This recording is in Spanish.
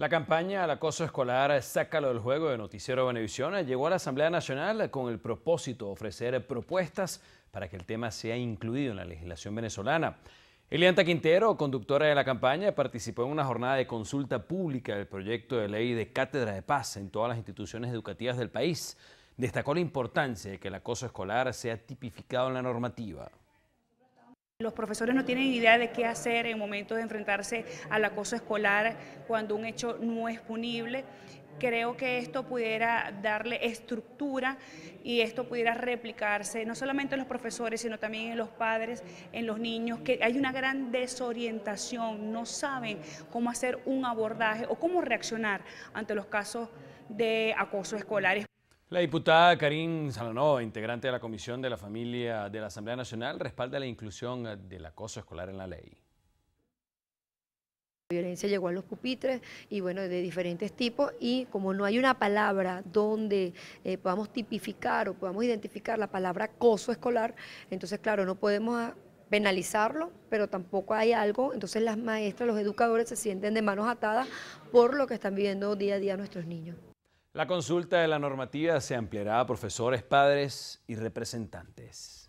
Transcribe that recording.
La campaña al acoso escolar Sácalo del Juego de Noticiero Benevisión llegó a la Asamblea Nacional con el propósito de ofrecer propuestas para que el tema sea incluido en la legislación venezolana. Elianta Quintero, conductora de la campaña, participó en una jornada de consulta pública del proyecto de ley de cátedra de paz en todas las instituciones educativas del país. Destacó la importancia de que el acoso escolar sea tipificado en la normativa. Los profesores no tienen idea de qué hacer en momento de enfrentarse al acoso escolar cuando un hecho no es punible. Creo que esto pudiera darle estructura y esto pudiera replicarse no solamente en los profesores, sino también en los padres, en los niños, que hay una gran desorientación, no saben cómo hacer un abordaje o cómo reaccionar ante los casos de acoso escolar. La diputada Karim Salonó, integrante de la Comisión de la Familia de la Asamblea Nacional, respalda la inclusión del acoso escolar en la ley. La violencia llegó a los pupitres y bueno, de diferentes tipos y como no hay una palabra donde eh, podamos tipificar o podamos identificar la palabra acoso escolar, entonces claro, no podemos ah, penalizarlo, pero tampoco hay algo, entonces las maestras, los educadores se sienten de manos atadas por lo que están viviendo día a día nuestros niños. La consulta de la normativa se ampliará a profesores, padres y representantes.